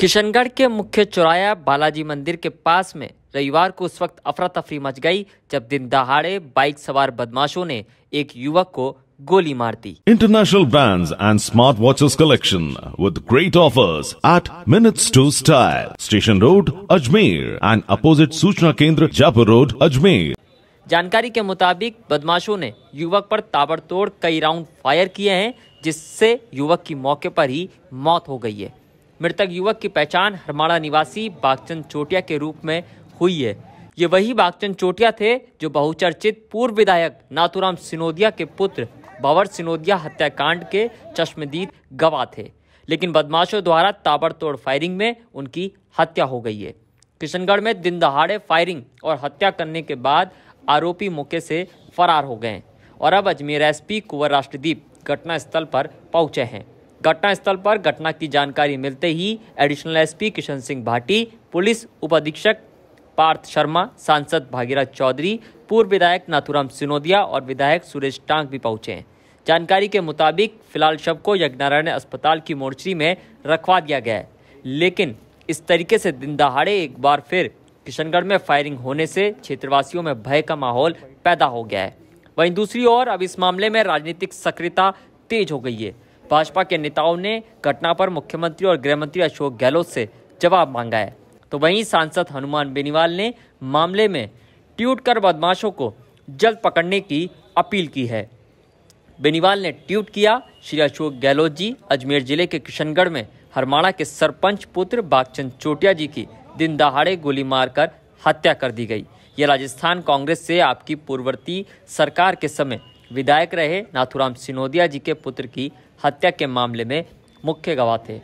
किशनगढ़ के मुख्य चौराया बालाजी मंदिर के पास में रविवार को उस वक्त अफरा तफरी मच गई जब दिन दहाड़े बाइक सवार बदमाशों ने एक युवक को गोली मार दी international brands and smart watches collection with great offers at minutes to style station road Ajmer and opposite सूचना केंद्र जयपुर रोड अजमेर जानकारी के मुताबिक बदमाशों ने युवक पर ताबड़तोड़ कई राउंड फायर किए हैं जिससे युवक की मौके पर ही मौत हो गई है मृतक युवक की पहचान हरमाड़ा निवासी बागचंद चोटिया के रूप में हुई है ये वही बागचंद चोटिया थे जो बहुचर्चित पूर्व विधायक नाथुराम सिनोदिया के पुत्र बावर सिनोदिया हत्याकांड के चश्मदीद गवाह थे लेकिन बदमाशों द्वारा ताबड़तोड़ फायरिंग में उनकी हत्या हो गई है किशनगढ़ में दिन दहाड़े फायरिंग और हत्या करने के बाद आरोपी मौके से फरार हो गए और अब अजमेर एसपी कुंवर राष्ट्रदीप घटनास्थल पर पहुंचे हैं घटनास्थल पर घटना की जानकारी मिलते ही additional SP Kishan Singh Bhati police अधीक्षक पार्थ शर्मा सांसद भागीरथ चौधरी पूर्व विधायक नाथुराम सिनोदिया और विधायक सुरेश टांग भी पहुंचे जानकारी के मुताबिक फिलहाल शव को यज्ञनारायण अस्पताल की मोर्चरी में रखवा दिया गया है लेकिन इस तरीके से दिन दहाड़े एक बार फिर किशनगढ़ में फायरिंग होने से क्षेत्रवासियों में भय का माहौल पैदा हो गया है वहीं दूसरी ओर अब इस मामले में राजनीतिक सक्रियता तेज हो गई है भाजपा के नेताओं ने घटना पर मुख्यमंत्री और गृहमंत्री अशोक गहलोत से जवाब मांगा है तो वहीं सांसद हनुमान बेनीवाल ने मामले में ट्वीट कर बदमाशों को जल्द पकड़ने की अपील की है बेनीवाल ने ट्वीट किया श्री अशोक गहलोत जी अजमेर जिले के किशनगढ़ में हरमाणा के सरपंच पुत्र बागचंद चोटिया जी की दिन दहाड़े गोली मारकर हत्या कर दी गई यह राजस्थान कांग्रेस से आपकी पूर्ववर्ती सरकार के समय विधायक रहे नाथुराम सिनोदिया जी के पुत्र की हत्या के मामले में मुख्य गवाह थे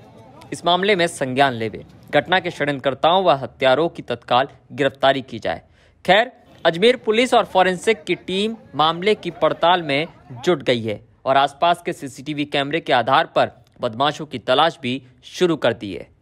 इस मामले में संज्ञान लेवे घटना के षडयंत्रकर्ताओं व हत्यारों की तत्काल गिरफ्तारी की जाए खैर अजमेर पुलिस और फॉरेंसिक की टीम मामले की पड़ताल में जुट गई है और आसपास के सीसीटीवी कैमरे के आधार पर बदमाशों की तलाश भी शुरू कर दी है